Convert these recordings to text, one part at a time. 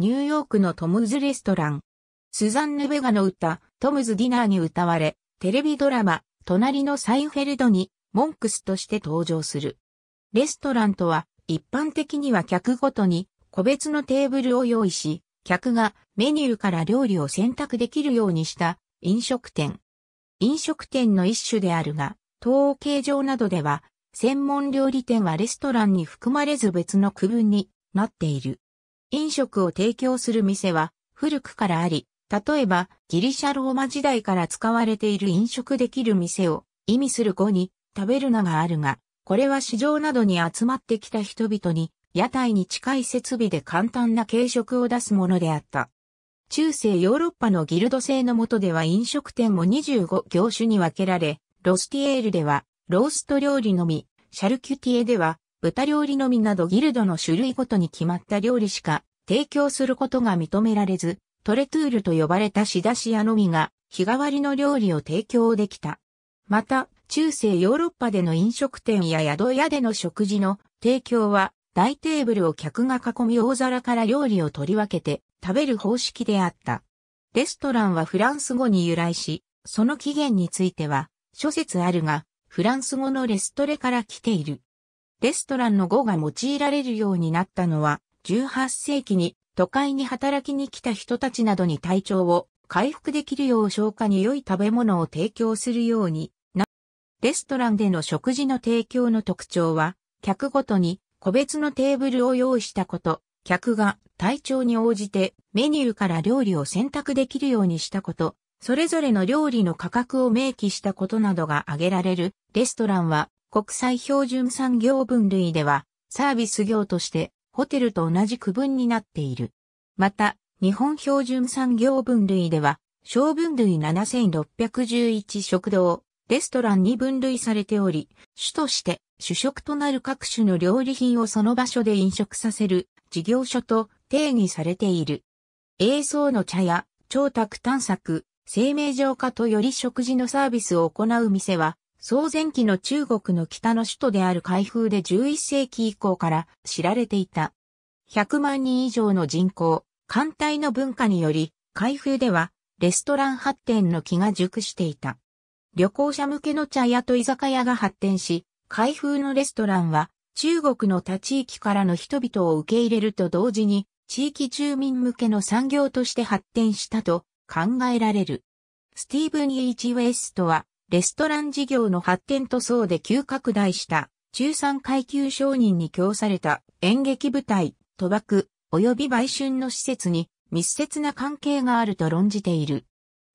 ニューヨークのトムズレストラン。スザンヌ・ベガの歌、トムズ・ディナーに歌われ、テレビドラマ、隣のサインフェルドに、モンクスとして登場する。レストランとは、一般的には客ごとに、個別のテーブルを用意し、客がメニューから料理を選択できるようにした飲食店。飲食店の一種であるが、統計上などでは、専門料理店はレストランに含まれず別の区分になっている。飲食を提供する店は古くからあり、例えばギリシャローマ時代から使われている飲食できる店を意味する語に食べるながあるが、これは市場などに集まってきた人々に屋台に近い設備で簡単な軽食を出すものであった。中世ヨーロッパのギルド制の下では飲食店も25業種に分けられ、ロスティエールではロースト料理のみ、シャルキュティエでは豚料理のみなどギルドの種類ごとに決まった料理しか提供することが認められず、トレトゥールと呼ばれた仕出し屋のみが日替わりの料理を提供できた。また、中世ヨーロッパでの飲食店や宿屋での食事の提供は大テーブルを客が囲み大皿から料理を取り分けて食べる方式であった。レストランはフランス語に由来し、その起源については諸説あるが、フランス語のレストレから来ている。レストランの語が用いられるようになったのは、18世紀に都会に働きに来た人たちなどに体調を回復できるよう消化に良い食べ物を提供するようにな、レストランでの食事の提供の特徴は、客ごとに個別のテーブルを用意したこと、客が体調に応じてメニューから料理を選択できるようにしたこと、それぞれの料理の価格を明記したことなどが挙げられるレストランは国際標準産業分類では、サービス業としてホテルと同じ区分になっている。また、日本標準産業分類では、小分類7611食堂、レストランに分類されており、主として主食となる各種の料理品をその場所で飲食させる事業所と定義されている。映像の茶や、調卓探索、生命浄化とより食事のサービスを行う店は、宋前期の中国の北の首都である開封で11世紀以降から知られていた。100万人以上の人口、艦隊の文化により、開封ではレストラン発展の気が熟していた。旅行者向けの茶屋と居酒屋が発展し、開封のレストランは中国の他地域からの人々を受け入れると同時に地域住民向けの産業として発展したと考えられる。スティーブン・イーチ・ウェストはレストラン事業の発展と層で急拡大した中産階級商人に供された演劇部隊、賭博、及び売春の施設に密接な関係があると論じている。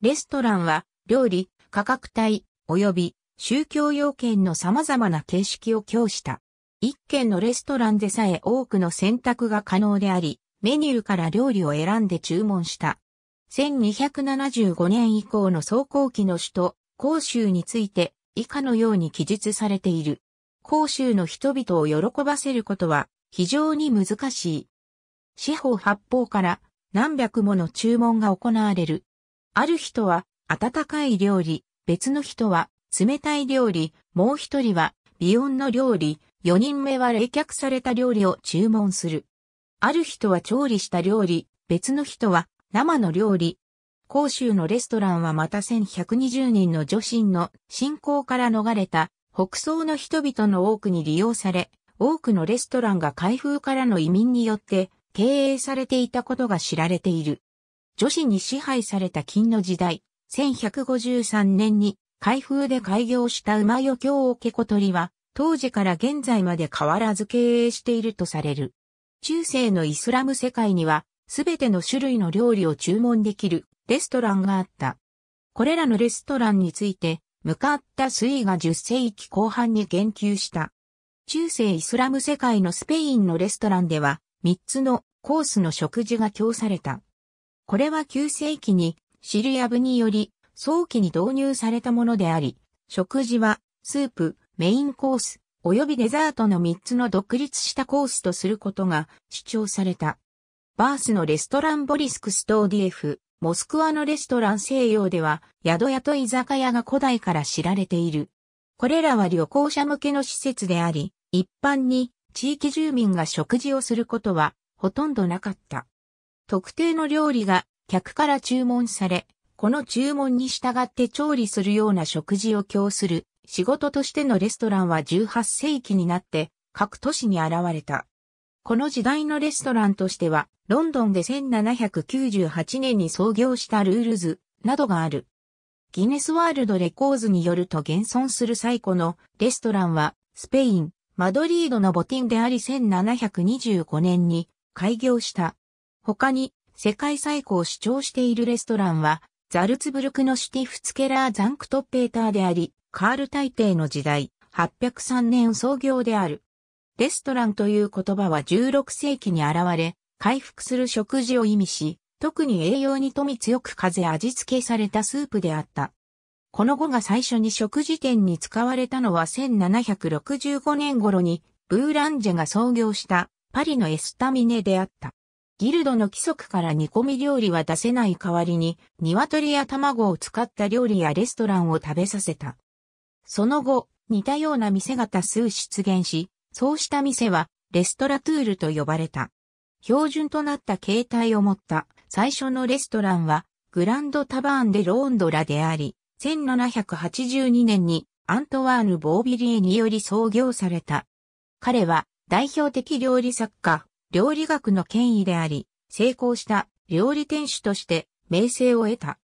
レストランは料理、価格帯、及び宗教要件の様々な形式を供した。一軒のレストランでさえ多くの選択が可能であり、メニューから料理を選んで注文した。1275年以降の走行期の首都、甲州について以下のように記述されている。甲州の人々を喜ばせることは非常に難しい。四方八方から何百もの注文が行われる。ある人は温かい料理、別の人は冷たい料理、もう一人は美音の料理、四人目は冷却された料理を注文する。ある人は調理した料理、別の人は生の料理、広州のレストランはまた1120人の女神の信仰から逃れた北宋の人々の多くに利用され、多くのレストランが開封からの移民によって経営されていたことが知られている。女子に支配された金の時代、1153年に開封で開業した馬余京をけこ取りは、当時から現在まで変わらず経営しているとされる。中世のイスラム世界には、すべての種類の料理を注文できるレストランがあった。これらのレストランについて、向かった水位が10世紀後半に言及した。中世イスラム世界のスペインのレストランでは、3つのコースの食事が供された。これは9世紀にシリア部により早期に導入されたものであり、食事はスープ、メインコース、及びデザートの3つの独立したコースとすることが主張された。バースのレストランボリスクストーディエフ、モスクワのレストラン西洋では、宿屋と居酒屋が古代から知られている。これらは旅行者向けの施設であり、一般に地域住民が食事をすることはほとんどなかった。特定の料理が客から注文され、この注文に従って調理するような食事を供する仕事としてのレストランは18世紀になって各都市に現れた。この時代のレストランとしては、ロンドンで1798年に創業したルールズなどがある。ギネスワールドレコーズによると現存する最古のレストランは、スペイン、マドリードのボティンであり1725年に開業した。他に、世界最古を主張しているレストランは、ザルツブルクのシティフツケラーザンクトッペーターであり、カール大帝の時代、803年創業である。レストランという言葉は16世紀に現れ、回復する食事を意味し、特に栄養に富み強く風味付けされたスープであった。この語が最初に食事店に使われたのは1765年頃に、ブーランジェが創業したパリのエスタミネであった。ギルドの規則から煮込み料理は出せない代わりに、鶏や卵を使った料理やレストランを食べさせた。その後、似たような店が多数出現し、そうした店はレストラトゥールと呼ばれた。標準となった形態を持った最初のレストランはグランドタバーンでローンドラであり、1782年にアントワーヌ・ボービリエにより創業された。彼は代表的料理作家、料理学の権威であり、成功した料理店主として名声を得た。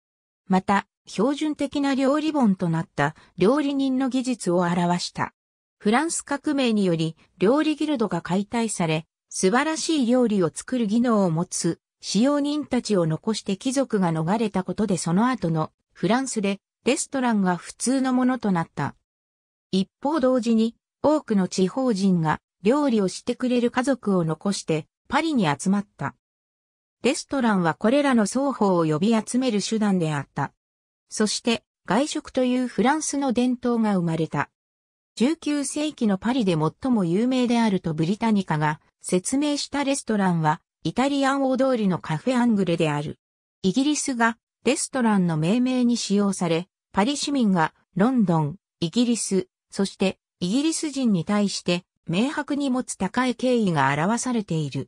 また、標準的な料理本となった料理人の技術を表した。フランス革命により料理ギルドが解体され、素晴らしい料理を作る技能を持つ使用人たちを残して貴族が逃れたことでその後のフランスでレストランが普通のものとなった。一方同時に多くの地方人が料理をしてくれる家族を残してパリに集まった。レストランはこれらの双方を呼び集める手段であった。そして外食というフランスの伝統が生まれた。19世紀のパリで最も有名であるとブリタニカが説明したレストランはイタリアン大通りのカフェアングレである。イギリスがレストランの命名に使用され、パリ市民がロンドン、イギリス、そしてイギリス人に対して明白に持つ高い敬意が表されている。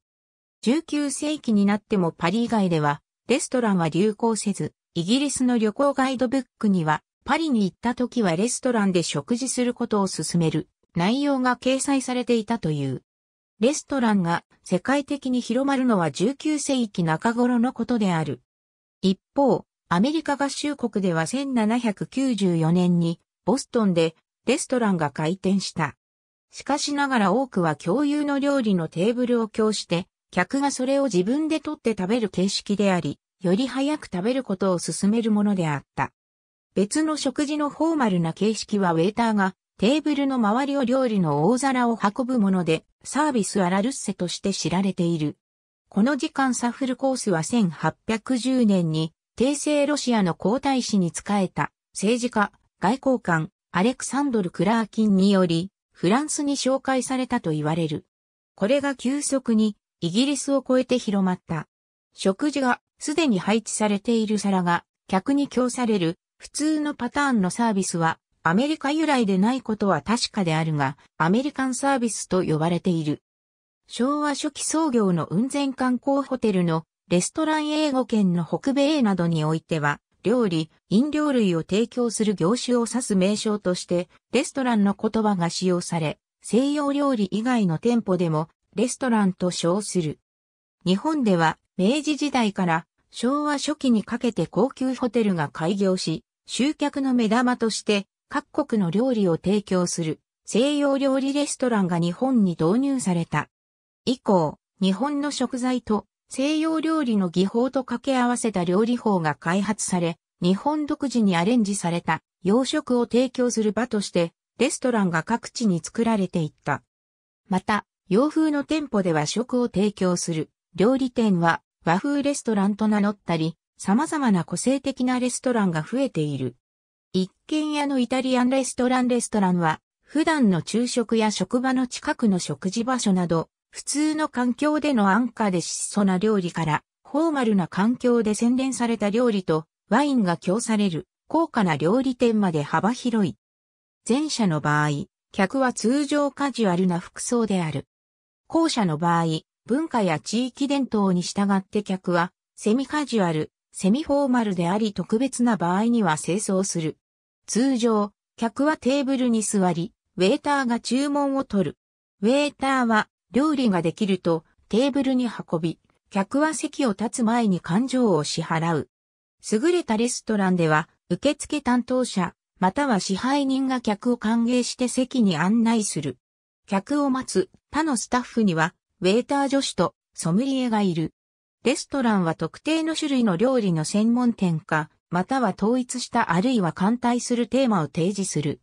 19世紀になってもパリ以外ではレストランは流行せず、イギリスの旅行ガイドブックにはパリに行った時はレストランで食事することを勧める内容が掲載されていたという。レストランが世界的に広まるのは19世紀中頃のことである。一方、アメリカ合衆国では1794年にボストンでレストランが開店した。しかしながら多くは共有の料理のテーブルを供して、客がそれを自分で取って食べる形式であり、より早く食べることを勧めるものであった。別の食事のフォーマルな形式はウェーターがテーブルの周りを料理の大皿を運ぶものでサービスアラルッセとして知られている。この時間サフルコースは1810年に帝政ロシアの皇太子に仕えた政治家、外交官、アレクサンドル・クラーキンによりフランスに紹介されたと言われる。これが急速にイギリスを超えて広まった。食事がすでに配置されている皿が客に供される普通のパターンのサービスはアメリカ由来でないことは確かであるが、アメリカンサービスと呼ばれている。昭和初期創業の雲仙観光ホテルのレストラン英語圏の北米などにおいては、料理、飲料類を提供する業種を指す名称として、レストランの言葉が使用され、西洋料理以外の店舗でも、レストランと称する。日本では、明治時代から昭和初期にかけて高級ホテルが開業し、集客の目玉として各国の料理を提供する西洋料理レストランが日本に導入された。以降、日本の食材と西洋料理の技法と掛け合わせた料理法が開発され、日本独自にアレンジされた洋食を提供する場としてレストランが各地に作られていった。また、洋風の店舗では食を提供する料理店は和風レストランと名乗ったり、様々な個性的なレストランが増えている。一軒家のイタリアンレストランレストランは、普段の昼食や職場の近くの食事場所など、普通の環境での安価で質素な料理から、フォーマルな環境で洗練された料理と、ワインが供される、高価な料理店まで幅広い。前者の場合、客は通常カジュアルな服装である。後者の場合、文化や地域伝統に従って客は、セミカジュアル、セミフォーマルであり特別な場合には清掃する。通常、客はテーブルに座り、ウェーターが注文を取る。ウェーターは料理ができるとテーブルに運び、客は席を立つ前に勘定を支払う。優れたレストランでは、受付担当者、または支配人が客を歓迎して席に案内する。客を待つ他のスタッフには、ウェーター女子とソムリエがいる。レストランは特定の種類の料理の専門店か、または統一したあるいは艦隊するテーマを提示する。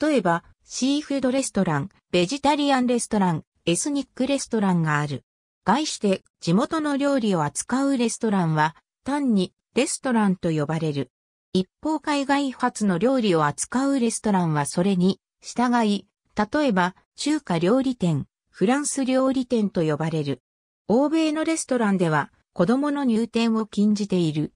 例えば、シーフードレストラン、ベジタリアンレストラン、エスニックレストランがある。概して地元の料理を扱うレストランは単にレストランと呼ばれる。一方海外発の料理を扱うレストランはそれに従い、例えば中華料理店、フランス料理店と呼ばれる。欧米のレストランでは子供の入店を禁じている。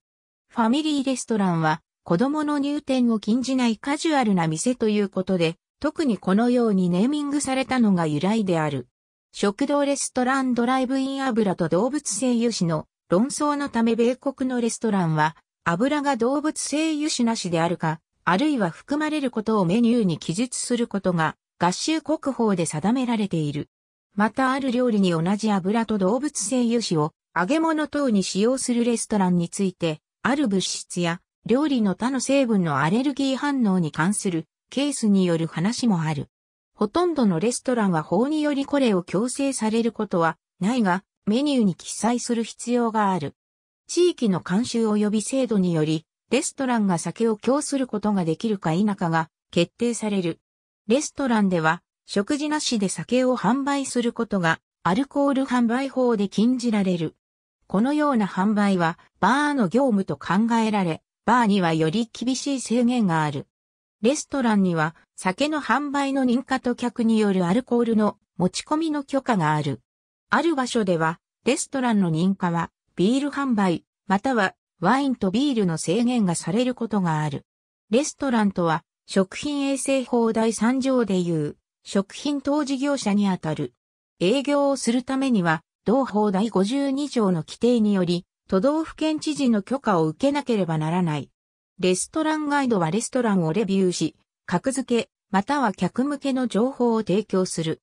ファミリーレストランは子供の入店を禁じないカジュアルな店ということで、特にこのようにネーミングされたのが由来である。食堂レストランドライブイン油と動物性油脂の論争のため米国のレストランは油が動物性油脂なしであるか、あるいは含まれることをメニューに記述することが合衆国法で定められている。またある料理に同じ油と動物性油脂を揚げ物等に使用するレストランについて、ある物質や料理の他の成分のアレルギー反応に関するケースによる話もある。ほとんどのレストランは法によりこれを強制されることはないが、メニューに記載する必要がある。地域の慣習及び制度により、レストランが酒を供することができるか否かが決定される。レストランでは食事なしで酒を販売することがアルコール販売法で禁じられる。このような販売はバーの業務と考えられ、バーにはより厳しい制限がある。レストランには酒の販売の認可と客によるアルコールの持ち込みの許可がある。ある場所ではレストランの認可はビール販売またはワインとビールの制限がされることがある。レストランとは食品衛生法第3条でいう食品等事業者にあたる。営業をするためには、同法第52条の規定により、都道府県知事の許可を受けなければならない。レストランガイドはレストランをレビューし、格付け、または客向けの情報を提供する。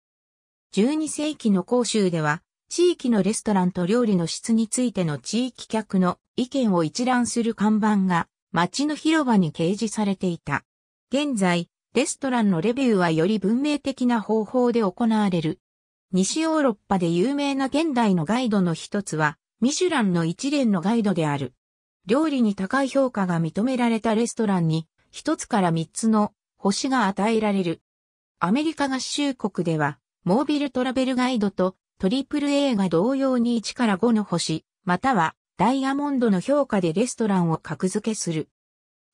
12世紀の講州では、地域のレストランと料理の質についての地域客の意見を一覧する看板が、街の広場に掲示されていた。現在、レストランのレビューはより文明的な方法で行われる。西ヨーロッパで有名な現代のガイドの一つは、ミシュランの一連のガイドである。料理に高い評価が認められたレストランに、一つから三つの星が与えられる。アメリカ合衆国では、モービルトラベルガイドとトリプル a が同様に1から5の星、またはダイヤモンドの評価でレストランを格付けする。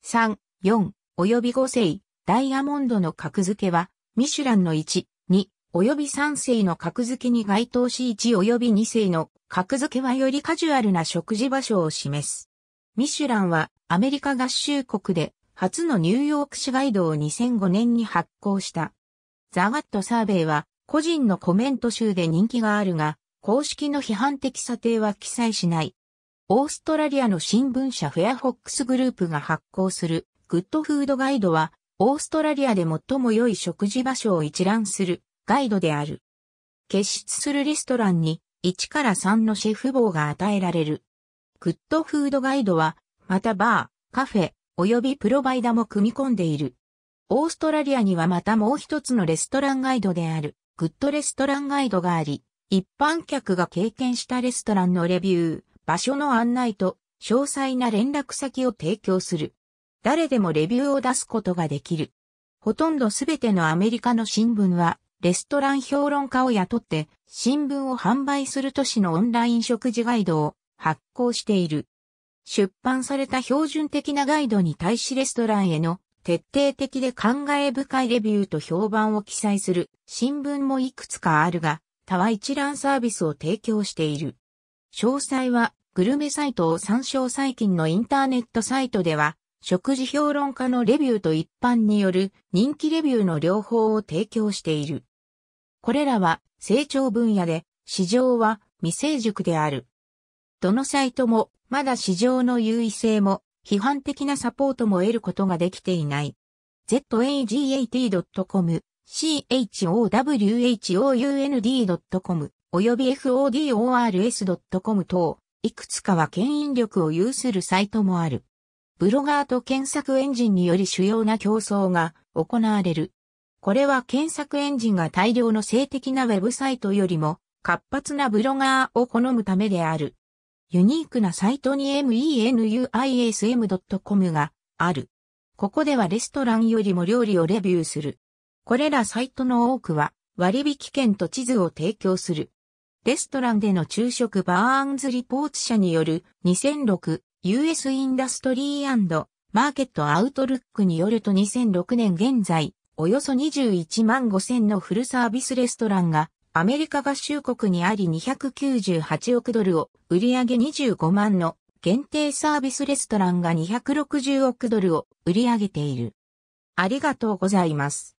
3、4、よび5星、ダイヤモンドの格付けは、ミシュランの1、2、及び3世の格付けに該当し1及び2世の格付けはよりカジュアルな食事場所を示す。ミシュランはアメリカ合衆国で初のニューヨーク市ガイドを2005年に発行した。ザ・ガット・サーベイは個人のコメント集で人気があるが、公式の批判的査定は記載しない。オーストラリアの新聞社フェアフォックスグループが発行するグッドフードガイドはオーストラリアで最も良い食事場所を一覧するガイドである。結出するレストランに1から3のシェフ棒が与えられる。グッドフードガイドは、またバー、カフェ、及びプロバイダも組み込んでいる。オーストラリアにはまたもう一つのレストランガイドである、グッドレストランガイドがあり、一般客が経験したレストランのレビュー、場所の案内と詳細な連絡先を提供する。誰でもレビューを出すことができる。ほとんどすべてのアメリカの新聞は、レストラン評論家を雇って、新聞を販売する都市のオンライン食事ガイドを発行している。出版された標準的なガイドに対しレストランへの徹底的で感慨深いレビューと評判を記載する新聞もいくつかあるが、他は一覧サービスを提供している。詳細はグルメサイトを参照最近のインターネットサイトでは食事評論家のレビューと一般による人気レビューの両方を提供している。これらは成長分野で市場は未成熟である。どのサイトもまだ市場の優位性も批判的なサポートも得ることができていない。zagat.com、chowhound.com および fodors.com 等、いくつかは牽引力を有するサイトもある。ブロガーと検索エンジンにより主要な競争が行われる。これは検索エンジンが大量の性的なウェブサイトよりも活発なブロガーを好むためである。ユニークなサイトに menuism.com がある。ここではレストランよりも料理をレビューする。これらサイトの多くは割引券と地図を提供する。レストランでの昼食バーンズリポーツ社による2006 US Industry and Market Outlook によると2006年現在、およそ21万5千のフルサービスレストランがアメリカ合衆国にあり298億ドルを売り上げ25万の限定サービスレストランが260億ドルを売り上げている。ありがとうございます。